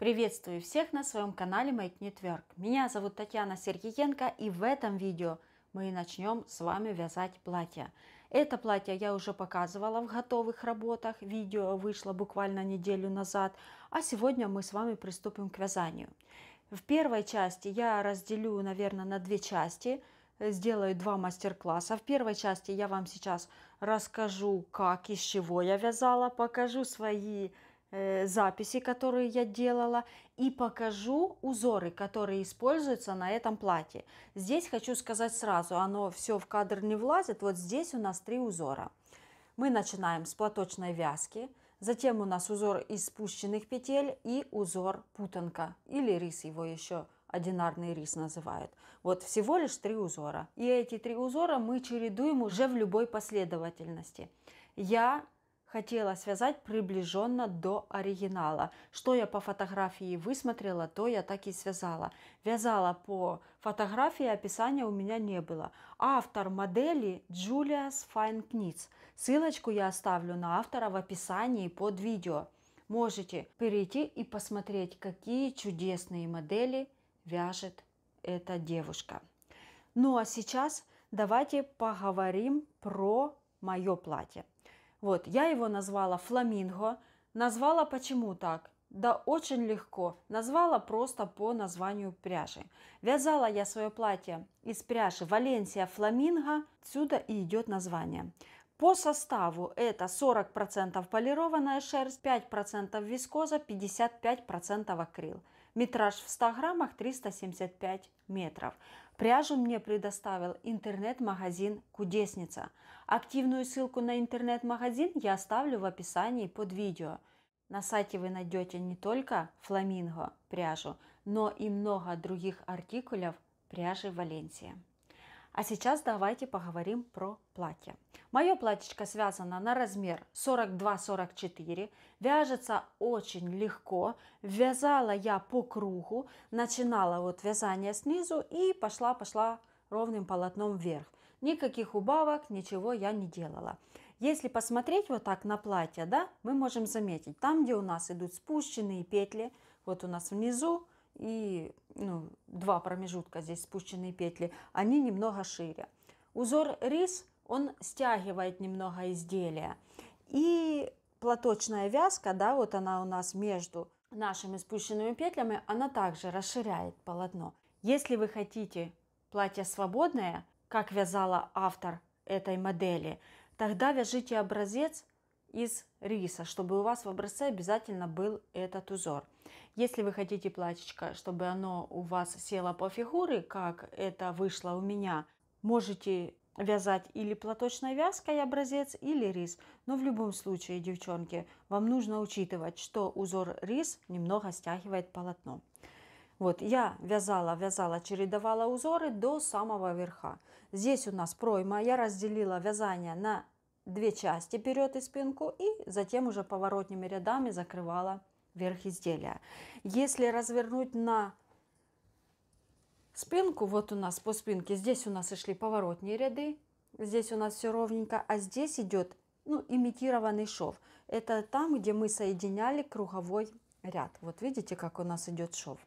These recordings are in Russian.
Приветствую всех на своем канале Make Network. Меня зовут Татьяна Сергеенко и в этом видео мы начнем с вами вязать платья. Это платье я уже показывала в готовых работах, видео вышло буквально неделю назад, а сегодня мы с вами приступим к вязанию. В первой части я разделю, наверное, на две части – сделаю два мастер-класса. В первой части я вам сейчас расскажу, как, из чего я вязала, покажу свои Э, записи, которые я делала, и покажу узоры, которые используются на этом платье. Здесь хочу сказать сразу, оно все в кадр не влазит, вот здесь у нас три узора. Мы начинаем с платочной вязки, затем у нас узор из спущенных петель и узор путанка, или рис его еще одинарный рис называют. Вот всего лишь три узора. И эти три узора мы чередуем уже в любой последовательности. Я хотела связать приближенно до оригинала. Что я по фотографии высмотрела, то я так и связала. Вязала по фотографии, описания у меня не было. Автор модели Джулиас Файнкниц. Ссылочку я оставлю на автора в описании под видео. Можете перейти и посмотреть, какие чудесные модели вяжет эта девушка. Ну а сейчас давайте поговорим про мое платье. Вот, я его назвала фламинго. Назвала почему так? Да очень легко. Назвала просто по названию пряжи. Вязала я свое платье из пряжи Валенсия Фламинго. Отсюда и идет название. По составу это 40% полированная шерсть, 5% вискоза, 55% акрил. Метраж в 100 граммах 375 метров. Пряжу мне предоставил интернет-магазин «Кудесница». Активную ссылку на интернет-магазин я оставлю в описании под видео. На сайте вы найдете не только фламинго пряжу, но и много других артикулов пряжи Валенсия. А сейчас давайте поговорим про платье. Мое платьечко связано на размер 42-44, вяжется очень легко, вязала я по кругу, начинала вот вязание снизу и пошла-пошла ровным полотном вверх. Никаких убавок, ничего я не делала. Если посмотреть вот так на платье, да, мы можем заметить, там, где у нас идут спущенные петли, вот у нас внизу и ну, два промежутка здесь спущенные петли, они немного шире. Узор рис, он стягивает немного изделия. И платочная вязка, да, вот она у нас между нашими спущенными петлями, она также расширяет полотно. Если вы хотите платье свободное, как вязала автор этой модели, тогда вяжите образец из риса, чтобы у вас в образце обязательно был этот узор. Если вы хотите платьечко, чтобы оно у вас село по фигуре, как это вышло у меня, можете вязать или платочной вязкой образец, или рис. Но в любом случае, девчонки, вам нужно учитывать, что узор рис немного стягивает полотно. Вот я вязала, вязала, чередовала узоры до самого верха. Здесь у нас пройма, я разделила вязание на две части, вперед и спинку, и затем уже поворотными рядами закрывала верх изделия. Если развернуть на спинку, вот у нас по спинке, здесь у нас и шли поворотные ряды, здесь у нас все ровненько, а здесь идет ну, имитированный шов. Это там, где мы соединяли круговой ряд. Вот видите, как у нас идет шов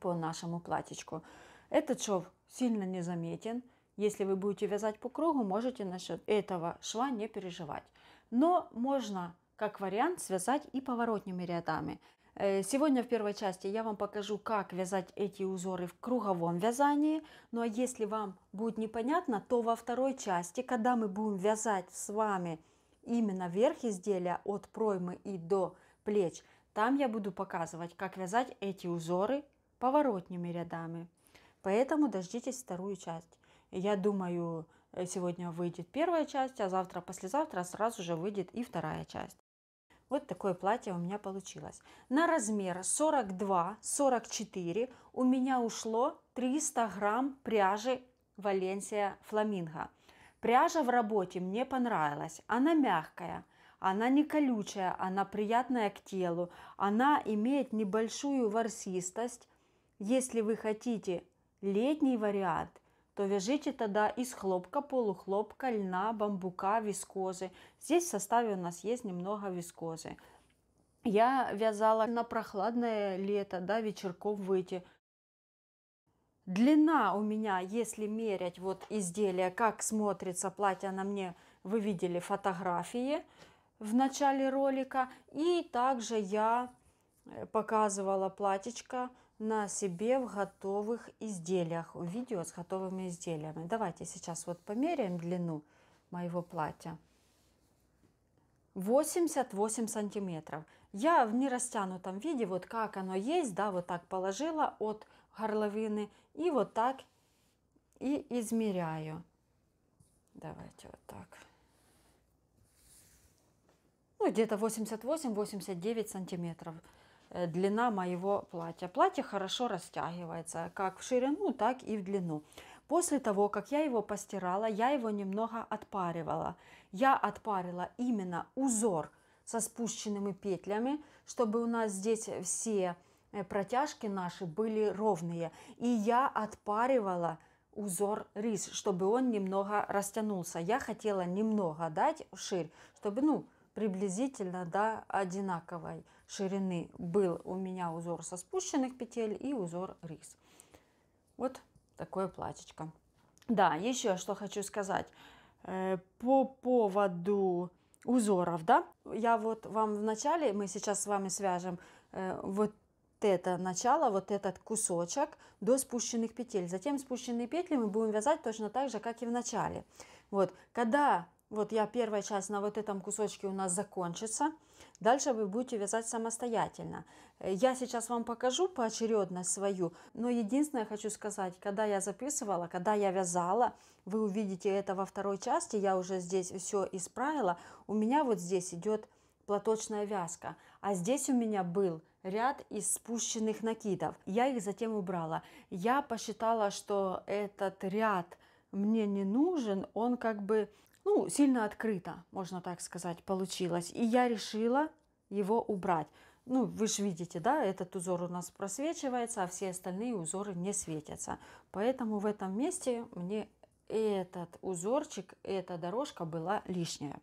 по нашему платьичку. Этот шов сильно не заметен. Если вы будете вязать по кругу, можете насчет этого шва не переживать. Но можно как вариант связать и поворотными рядами. Э, сегодня в первой части я вам покажу, как вязать эти узоры в круговом вязании. Ну а если вам будет непонятно, то во второй части, когда мы будем вязать с вами именно верх изделия от проймы и до плеч, там я буду показывать, как вязать эти узоры поворотными рядами. Поэтому дождитесь вторую часть. Я думаю, э, сегодня выйдет первая часть, а завтра, послезавтра сразу же выйдет и вторая часть. Вот такое платье у меня получилось. На размер 42-44 у меня ушло 300 грамм пряжи Валенсия Фламинго. Пряжа в работе мне понравилась. Она мягкая, она не колючая, она приятная к телу. Она имеет небольшую ворсистость. Если вы хотите летний вариант, то вяжите тогда из хлопка, полухлопка, льна, бамбука, вискозы. Здесь в составе у нас есть немного вискозы. Я вязала на прохладное лето, да, вечерком выйти. Длина у меня, если мерять вот изделие, как смотрится платье на мне, вы видели фотографии в начале ролика. И также я э, показывала платьечко на себе в готовых изделиях, видео с готовыми изделиями. Давайте сейчас вот померяем длину моего платья. 88 сантиметров. Я в нерастянутом виде, вот как оно есть, да, вот так положила от горловины и вот так и измеряю. Давайте вот так. Ну, где-то 88-89 сантиметров. Э, длина моего платья. Платье хорошо растягивается как в ширину, так и в длину. После того, как я его постирала, я его немного отпаривала. Я отпарила именно узор со спущенными петлями, чтобы у нас здесь все э, протяжки наши были ровные. И я отпаривала узор рис, чтобы он немного растянулся. Я хотела немного дать ширь, чтобы, ну, приблизительно, да, одинаковой ширины был у меня узор со спущенных петель и узор рис. Вот такое платьечко. Да, еще что хочу сказать. Э, по поводу узоров, да, я вот вам в начале, мы сейчас с вами свяжем э, вот это начало, вот этот кусочек до спущенных петель. Затем спущенные петли мы будем вязать точно так же, как и в начале. Вот, когда вот я первая часть на вот этом кусочке у нас закончится. Дальше вы будете вязать самостоятельно. Я сейчас вам покажу поочередность свою, но единственное хочу сказать, когда я записывала, когда я вязала, вы увидите это во второй части, я уже здесь все исправила, у меня вот здесь идет платочная вязка, а здесь у меня был ряд из спущенных накидов. Я их затем убрала. Я посчитала, что этот ряд мне не нужен, он как бы ну, сильно открыто, можно так сказать, получилось. И я решила его убрать. Ну, вы же видите, да, этот узор у нас просвечивается, а все остальные узоры не светятся. Поэтому в этом месте мне этот узорчик, эта дорожка была лишняя.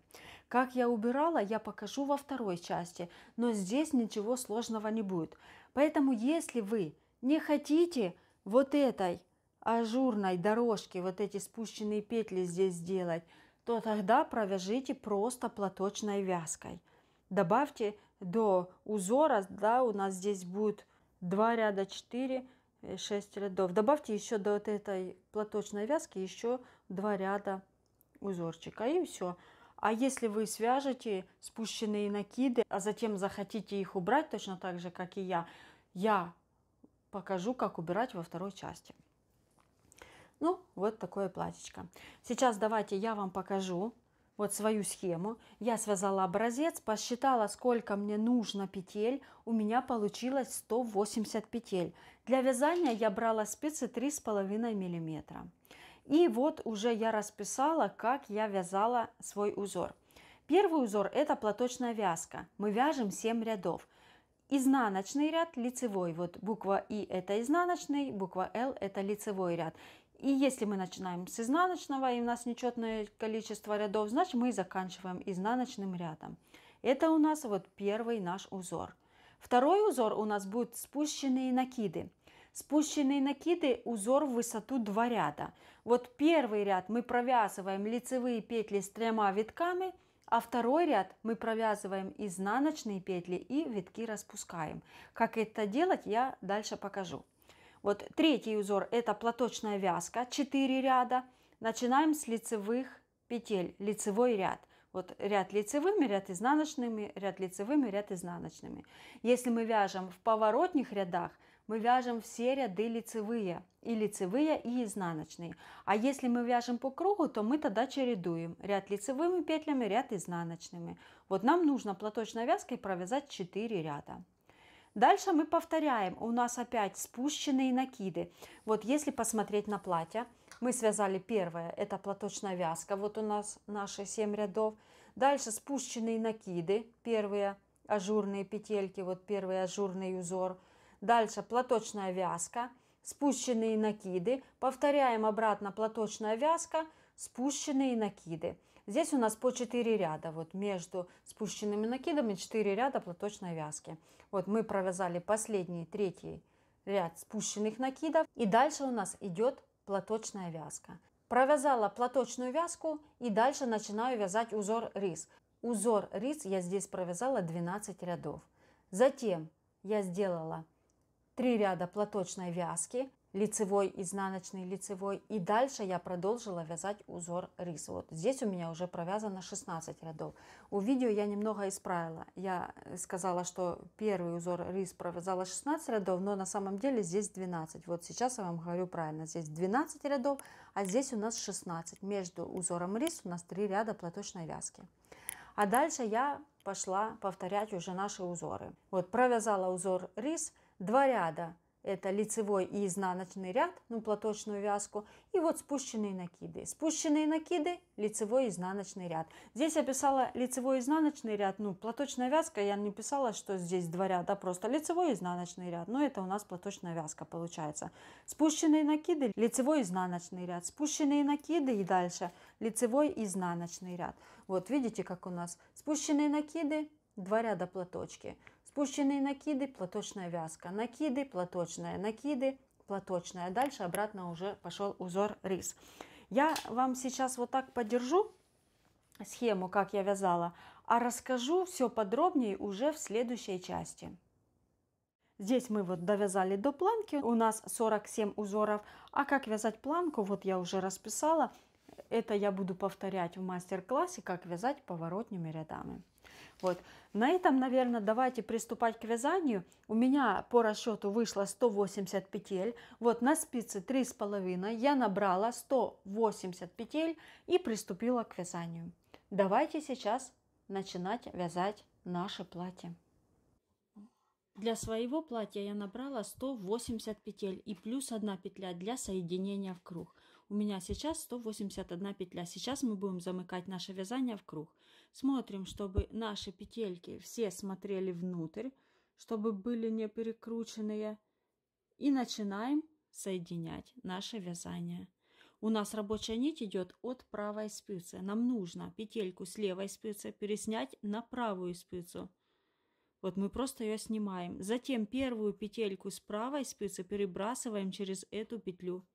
Как я убирала, я покажу во второй части, но здесь ничего сложного не будет. Поэтому если вы не хотите вот этой ажурной дорожки, вот эти спущенные петли здесь делать, то тогда провяжите просто платочной вязкой. Добавьте до узора, да, у нас здесь будет 2 ряда 4, 6 э, рядов. Добавьте еще до вот этой платочной вязки еще 2 ряда узорчика и все. А если вы свяжете спущенные накиды, а затем захотите их убрать точно так же, как и я, я покажу, как убирать во второй части. Ну, вот такое платьечко. Сейчас давайте я вам покажу вот свою схему. Я связала образец, посчитала, сколько мне нужно петель. У меня получилось 180 петель. Для вязания я брала спицы 3,5 мм. И вот уже я расписала, как я вязала свой узор. Первый узор – это платочная вязка. Мы вяжем 7 рядов. Изнаночный ряд, лицевой. Вот буква И – это изнаночный, буква Л – это лицевой ряд. И если мы начинаем с изнаночного, и у нас нечетное количество рядов, значит мы заканчиваем изнаночным рядом. Это у нас вот первый наш узор. Второй узор у нас будет спущенные накиды. Спущенные накиды – узор в высоту два ряда. Вот первый ряд мы провязываем лицевые петли с тремя витками, а второй ряд мы провязываем изнаночные петли и витки распускаем. Как это делать, я дальше покажу. Вот третий узор – это платочная вязка, 4 ряда. Начинаем с лицевых петель, лицевой ряд. Вот ряд лицевыми, ряд изнаночными, ряд лицевыми, ряд изнаночными. Если мы вяжем в поворотных рядах, мы вяжем все ряды лицевые, и лицевые, и изнаночные. А если мы вяжем по кругу, то мы тогда чередуем ряд лицевыми петлями, ряд изнаночными. Вот нам нужно платочной вязкой провязать 4 ряда. Дальше мы повторяем. У нас опять спущенные накиды. Вот если посмотреть на платье, мы связали первое, это платочная вязка. Вот у нас наши 7 рядов. Дальше спущенные накиды, первые ажурные петельки, вот первый ажурный узор. Дальше платочная вязка, спущенные накиды. Повторяем обратно платочная вязка, спущенные накиды. Здесь у нас по 4 ряда, вот между спущенными накидами 4 ряда платочной вязки. Вот мы провязали последний, третий ряд спущенных накидов. И дальше у нас идет платочная вязка. Провязала платочную вязку и дальше начинаю вязать узор рис. Узор рис я здесь провязала 12 рядов. Затем я сделала 3 ряда платочной вязки, лицевой, изнаночный, лицевой. И дальше я продолжила вязать узор рис. Вот здесь у меня уже провязано 16 рядов. У видео я немного исправила. Я сказала, что первый узор рис провязала 16 рядов, но на самом деле здесь 12. Вот сейчас я вам говорю правильно. Здесь 12 рядов, а здесь у нас 16. Между узором рис у нас 3 ряда платочной вязки. А дальше я пошла повторять уже наши узоры. Вот провязала узор рис, 2 ряда это лицевой и изнаночный ряд, ну, платочную вязку, и вот спущенные накиды. Спущенные накиды, лицевой и изнаночный ряд. Здесь я писала лицевой и изнаночный ряд, ну, платочная вязка, я не писала, что здесь два ряда, просто лицевой и изнаночный ряд, но это у нас платочная вязка получается. Спущенные накиды, лицевой и изнаночный ряд, спущенные накиды и дальше лицевой и изнаночный ряд. Вот, видите, как у нас спущенные накиды, два ряда платочки, Спущенные накиды, платочная вязка. Накиды, платочная, накиды, платочная. Дальше обратно уже пошел узор рис. Я вам сейчас вот так подержу схему, как я вязала, а расскажу все подробнее уже в следующей части. Здесь мы вот довязали до планки, у нас 47 узоров, а как вязать планку, вот я уже расписала, это я буду повторять в мастер-классе, как вязать поворотными рядами. Вот. На этом, наверное, давайте приступать к вязанию. У меня по расчету вышло 180 петель. Вот на спице 3,5 я набрала 180 петель и приступила к вязанию. Давайте сейчас начинать вязать наше платье. Для своего платья я набрала 180 петель и плюс 1 петля для соединения в круг. У меня сейчас 181 петля. Сейчас мы будем замыкать наше вязание в круг. Смотрим, чтобы наши петельки все смотрели внутрь, чтобы были не перекрученные. И начинаем соединять наше вязание. У нас рабочая нить идет от правой спицы. Нам нужно петельку с левой спицы переснять на правую спицу. Вот мы просто ее снимаем. Затем первую петельку с правой спицы перебрасываем через эту петлю.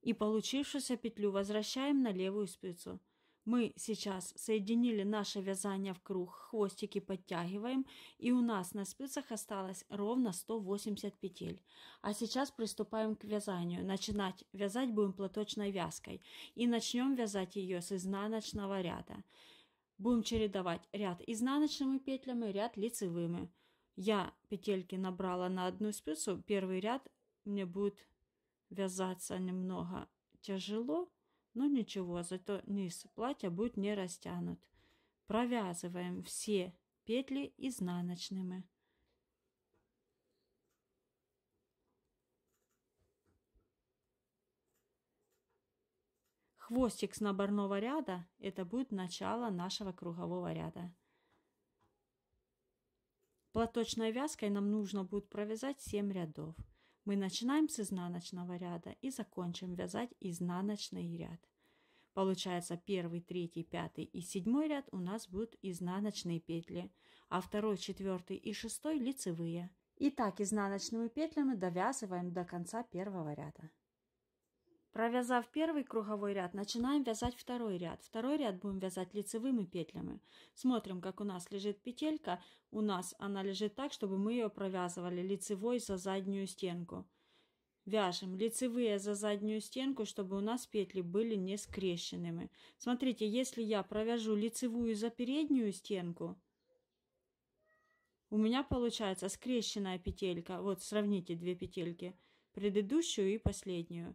И получившуюся петлю возвращаем на левую спицу. Мы сейчас соединили наше вязание в круг, хвостики подтягиваем, и у нас на спицах осталось ровно 180 петель. А сейчас приступаем к вязанию. Начинать вязать будем платочной вязкой, и начнем вязать ее с изнаночного ряда. Будем чередовать ряд изнаночными петлями, ряд лицевыми. Я петельки набрала на одну спицу, первый ряд мне будет вязаться немного тяжело, но ничего, зато низ платья будет не растянут. Провязываем все петли изнаночными. Хвостик с наборного ряда – это будет начало нашего кругового ряда. Платочной вязкой нам нужно будет провязать 7 рядов. Мы начинаем с изнаночного ряда и закончим вязать изнаночный ряд. Получается первый, третий, пятый и седьмой ряд у нас будут изнаночные петли, а второй, четвертый и шестой лицевые. И так изнаночными петлями довязываем до конца первого ряда. Провязав первый круговой ряд, начинаем вязать второй ряд. Второй ряд будем вязать лицевыми петлями. Смотрим, как у нас лежит петелька. У нас она лежит так, чтобы мы ее провязывали лицевой за заднюю стенку. Вяжем лицевые за заднюю стенку, чтобы у нас петли были не скрещенными. Смотрите, если я провяжу лицевую за переднюю стенку, у меня получается скрещенная петелька. Вот сравните две петельки, предыдущую и последнюю.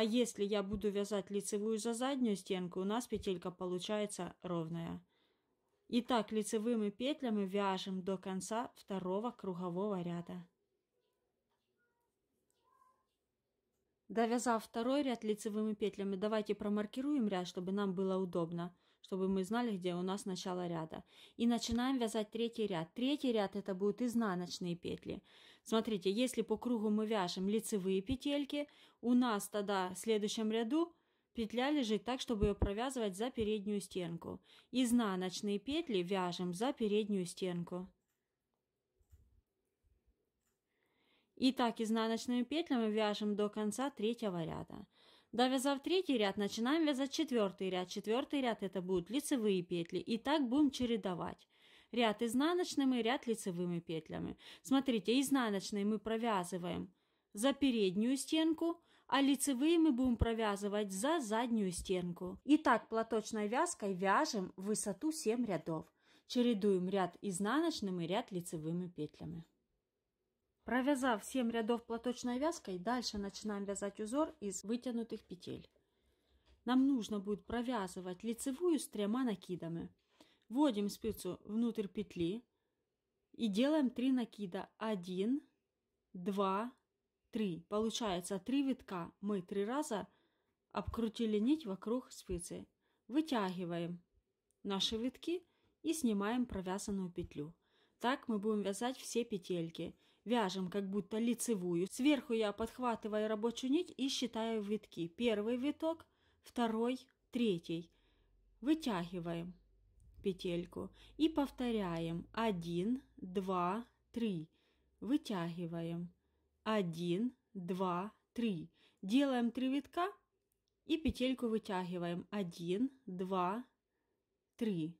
А если я буду вязать лицевую за заднюю стенку, у нас петелька получается ровная. И так лицевыми петлями вяжем до конца второго кругового ряда. Довязав второй ряд лицевыми петлями, давайте промаркируем ряд, чтобы нам было удобно чтобы мы знали, где у нас начало ряда. И начинаем вязать третий ряд. Третий ряд это будут изнаночные петли. Смотрите, если по кругу мы вяжем лицевые петельки, у нас тогда в следующем ряду петля лежит так, чтобы ее провязывать за переднюю стенку. Изнаночные петли вяжем за переднюю стенку. И так изнаночными петлями вяжем до конца третьего ряда. Довязав третий ряд, начинаем вязать четвертый ряд. Четвертый ряд это будут лицевые петли. И так будем чередовать. Ряд изнаночными и ряд лицевыми петлями. Смотрите, изнаночные мы провязываем за переднюю стенку, а лицевые мы будем провязывать за заднюю стенку. И так платочной вязкой вяжем высоту 7 рядов. Чередуем ряд изнаночными и ряд лицевыми петлями. Провязав 7 рядов платочной вязкой, дальше начинаем вязать узор из вытянутых петель. Нам нужно будет провязывать лицевую с тремя накидами. Вводим спицу внутрь петли и делаем 3 накида. 1, 2, 3. Получается 3 витка. Мы 3 раза обкрутили нить вокруг спицы. Вытягиваем наши витки и снимаем провязанную петлю. Так мы будем вязать все петельки. Вяжем как будто лицевую. Сверху я подхватываю рабочую нить и считаю витки. Первый виток, второй, третий. Вытягиваем петельку и повторяем Один, два, три. Вытягиваем Один, два, три. Делаем три витка и петельку вытягиваем 1, 2, 3.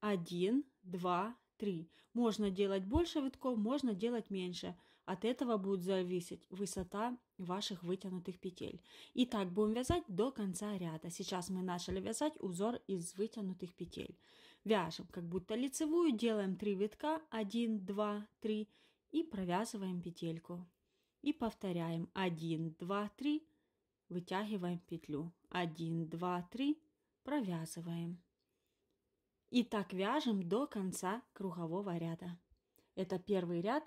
1, 2, Три. Можно делать больше витков, можно делать меньше. От этого будет зависеть высота ваших вытянутых петель. И так будем вязать до конца ряда. Сейчас мы начали вязать узор из вытянутых петель. Вяжем как будто лицевую, делаем 3 витка, 1, 2, 3 и провязываем петельку. И повторяем 1, 2, 3, вытягиваем петлю. 1, 2, 3, провязываем. И так вяжем до конца кругового ряда. Это первый ряд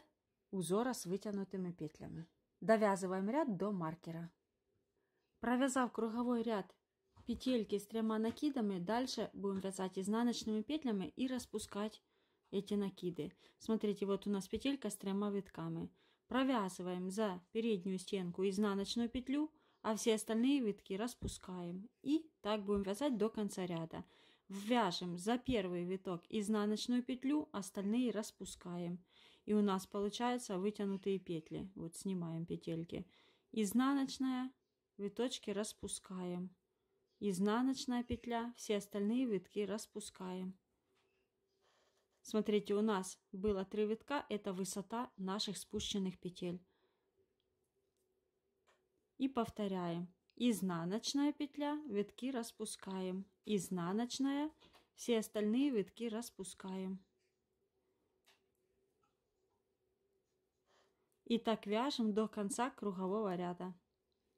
узора с вытянутыми петлями. Довязываем ряд до маркера. Провязав круговой ряд петельки с тремя накидами, дальше будем вязать изнаночными петлями и распускать эти накиды. Смотрите, вот у нас петелька с тремя витками. Провязываем за переднюю стенку изнаночную петлю, а все остальные витки распускаем. И так будем вязать до конца ряда ввяжем за первый виток изнаночную петлю, остальные распускаем. И у нас получаются вытянутые петли. Вот снимаем петельки. Изнаночная, виточки распускаем. Изнаночная петля, все остальные витки распускаем. Смотрите, у нас было три витка, это высота наших спущенных петель. И повторяем изнаночная петля, витки распускаем, изнаночная, все остальные витки распускаем. И так вяжем до конца кругового ряда.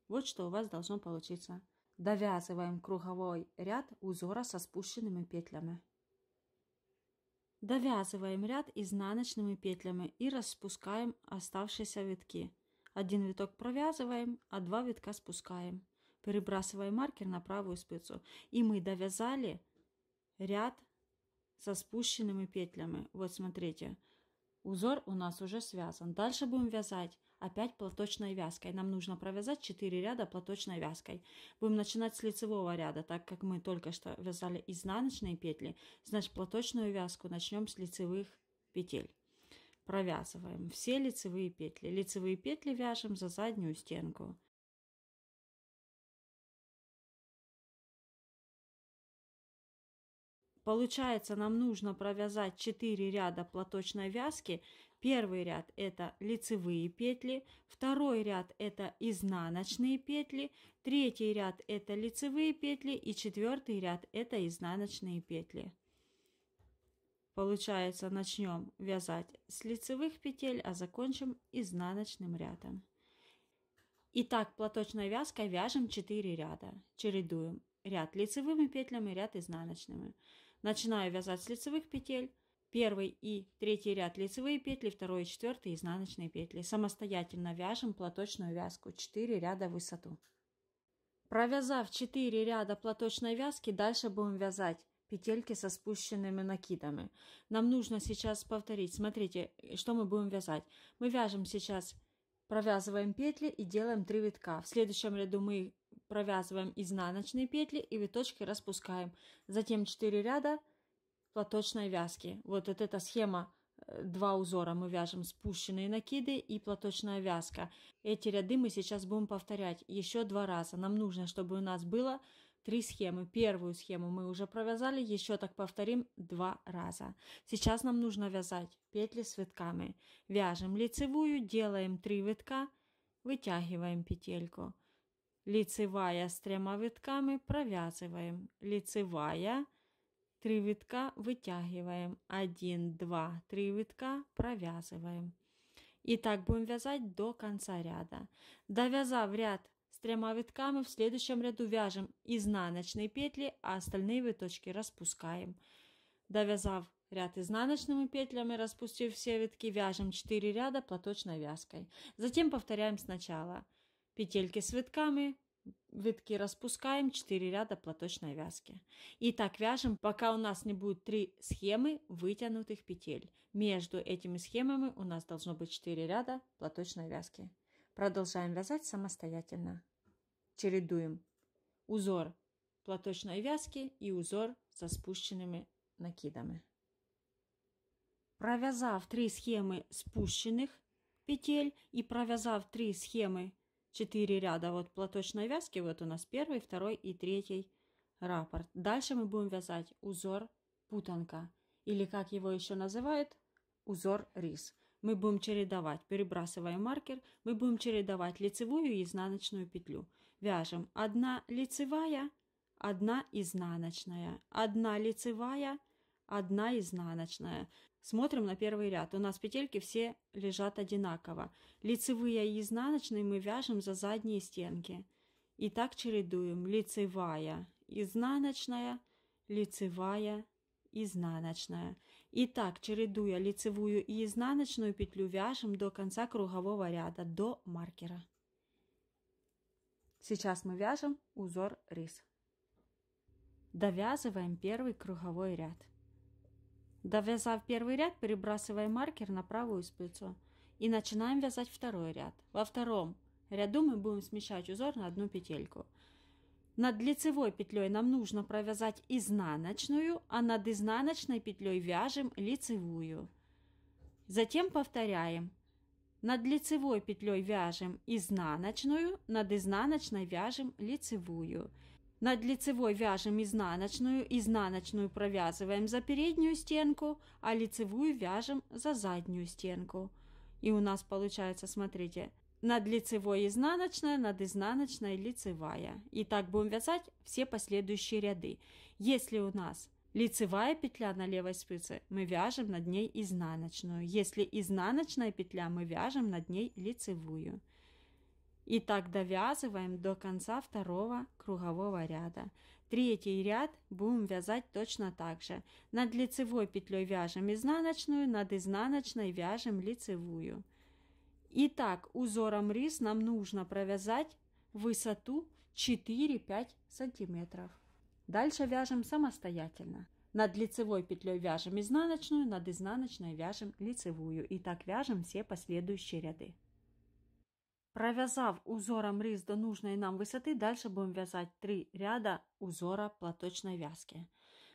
Вот что у вас должно получиться. Довязываем круговой ряд узора со спущенными петлями. Довязываем ряд изнаночными петлями и распускаем оставшиеся витки. Один виток провязываем, а два витка спускаем перебрасывая маркер на правую спицу. И мы довязали ряд со спущенными петлями. Вот смотрите, узор у нас уже связан. Дальше будем вязать опять платочной вязкой. Нам нужно провязать 4 ряда платочной вязкой. Будем начинать с лицевого ряда, так как мы только что вязали изнаночные петли, значит платочную вязку начнем с лицевых петель. Провязываем все лицевые петли. Лицевые петли вяжем за заднюю стенку. Получается, нам нужно провязать 4 ряда платочной вязки. Первый ряд это лицевые петли, второй ряд это изнаночные петли, третий ряд это лицевые петли и четвертый ряд это изнаночные петли. Получается, начнем вязать с лицевых петель, а закончим изнаночным рядом. Итак, платочной вязкой вяжем 4 ряда, чередуем ряд лицевыми петлями, ряд изнаночными. Начинаю вязать с лицевых петель. Первый и третий ряд лицевые петли, второй и четвертый изнаночные петли. Самостоятельно вяжем платочную вязку 4 ряда в высоту. Провязав 4 ряда платочной вязки, дальше будем вязать петельки со спущенными накидами. Нам нужно сейчас повторить. Смотрите, что мы будем вязать. Мы вяжем сейчас, провязываем петли и делаем 3 витка. В следующем ряду мы провязываем изнаночные петли и виточки распускаем. Затем 4 ряда платочной вязки. Вот, вот эта схема э, два узора мы вяжем спущенные накиды и платочная вязка. Эти ряды мы сейчас будем повторять еще два раза. Нам нужно, чтобы у нас было три схемы. Первую схему мы уже провязали, еще так повторим два раза. Сейчас нам нужно вязать петли с витками. Вяжем лицевую, делаем три витка, вытягиваем петельку. Лицевая с трьома витками провязываем. Лицевая, три витка вытягиваем. Один, два, три витка провязываем. И так будем вязать до конца ряда. Довязав ряд с тремя витками, в следующем ряду вяжем изнаночные петли, а остальные виточки распускаем. Довязав ряд изнаночными петлями, распустив все витки, вяжем 4 ряда платочной вязкой. Затем повторяем сначала петельки с витками, витки распускаем 4 ряда платочной вязки. И так вяжем, пока у нас не будет 3 схемы вытянутых петель. Между этими схемами у нас должно быть 4 ряда платочной вязки. Продолжаем вязать самостоятельно. Чередуем узор платочной вязки и узор со спущенными накидами. Провязав 3 схемы спущенных петель и провязав 3 схемы четыре ряда вот платочной вязки. Вот у нас первый, второй и третий раппорт. Дальше мы будем вязать узор путанка или как его еще называют узор рис. Мы будем чередовать, перебрасывая маркер, мы будем чередовать лицевую и изнаночную петлю. Вяжем 1 лицевая, 1 изнаночная, 1 лицевая, одна изнаночная. Смотрим на первый ряд. У нас петельки все лежат одинаково. Лицевые и изнаночные мы вяжем за задние стенки. И так чередуем. Лицевая, изнаночная, лицевая, изнаночная. И так, чередуя лицевую и изнаночную петлю, вяжем до конца кругового ряда, до маркера. Сейчас мы вяжем узор рис. Довязываем первый круговой ряд. Довязав первый ряд, перебрасываем маркер на правую спицу и начинаем вязать второй ряд. Во втором ряду мы будем смещать узор на одну петельку. Над лицевой петлей нам нужно провязать изнаночную, а над изнаночной петлей вяжем лицевую. Затем повторяем. Над лицевой петлей вяжем изнаночную, над изнаночной вяжем лицевую. Над лицевой вяжем изнаночную, изнаночную провязываем за переднюю стенку, а лицевую вяжем за заднюю стенку. И у нас получается, смотрите, над лицевой изнаночная, над изнаночной лицевая. И так будем вязать все последующие ряды. Если у нас лицевая петля на левой спице, мы вяжем над ней изнаночную. Если изнаночная петля, мы вяжем над ней лицевую. И так довязываем до конца второго кругового ряда. Третий ряд будем вязать точно так же. Над лицевой петлей вяжем изнаночную, над изнаночной вяжем лицевую. Итак, узором рис нам нужно провязать высоту 4-5 сантиметров. Дальше вяжем самостоятельно. Над лицевой петлей вяжем изнаночную, над изнаночной вяжем лицевую. И так вяжем все последующие ряды. Провязав узором рис до нужной нам высоты, дальше будем вязать 3 ряда узора платочной вязки.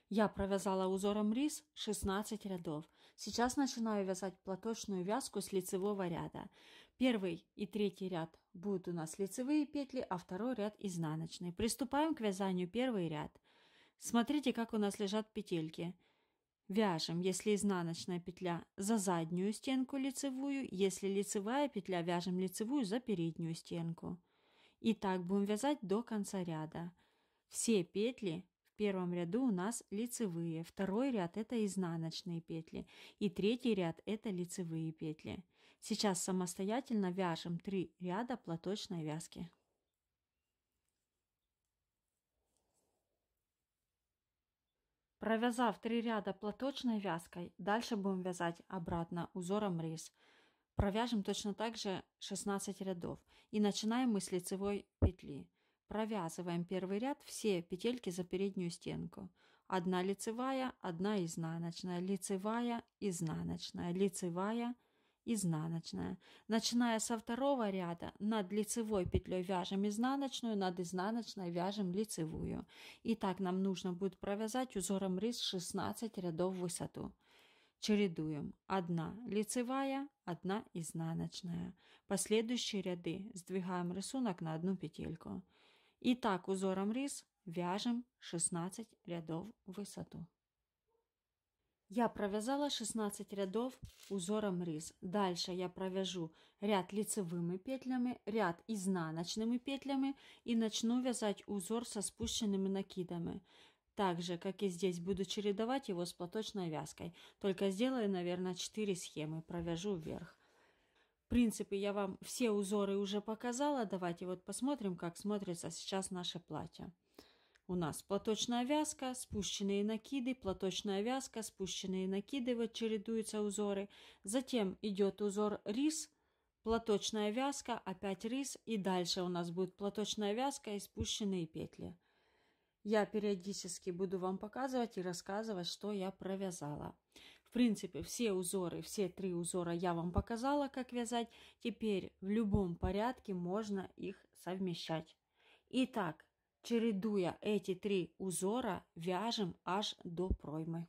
Я провязала узором рис 16 рядов. Сейчас начинаю вязать платочную вязку с лицевого ряда. Первый и третий ряд будут у нас лицевые петли, а второй ряд изнаночный. Приступаем к вязанию первый ряд. Смотрите, как у нас лежат петельки. Вяжем, если изнаночная петля, за заднюю стенку лицевую, если лицевая петля, вяжем лицевую за переднюю стенку. И так будем вязать до конца ряда. Все петли в первом ряду у нас лицевые, второй ряд это изнаночные петли и третий ряд это лицевые петли. Сейчас самостоятельно вяжем 3 ряда платочной вязки. Провязав три ряда платочной вязкой, дальше будем вязать обратно узором рис. Провяжем точно так же 16 рядов. И начинаем мы с лицевой петли. Провязываем первый ряд все петельки за переднюю стенку. Одна лицевая, одна изнаночная, лицевая, изнаночная, лицевая, изнаночная. Начиная со второго ряда над лицевой петлей вяжем изнаночную, над изнаночной вяжем лицевую. И так нам нужно будет провязать узором рис 16 рядов в высоту. Чередуем одна лицевая, одна изнаночная. Последующие ряды сдвигаем рисунок на одну петельку. И так узором рис вяжем 16 рядов в высоту. Я провязала 16 рядов узором рис. Дальше я провяжу ряд лицевыми петлями, ряд изнаночными петлями и начну вязать узор со спущенными накидами. Так же, как и здесь, буду чередовать его с платочной вязкой. Только сделаю, наверное, 4 схемы, провяжу вверх. В принципе, я вам все узоры уже показала. Давайте вот посмотрим, как смотрится сейчас наше платье у нас платочная вязка, спущенные накиды, платочная вязка, спущенные накиды, вот чередуются узоры. Затем идет узор рис, платочная вязка, опять рис и дальше у нас будет платочная вязка и спущенные петли. Я периодически буду вам показывать и рассказывать, что я провязала. В принципе, все узоры, все три узора я вам показала, как вязать. Теперь в любом порядке можно их совмещать. Итак, чередуя эти три узора, вяжем аж до проймы.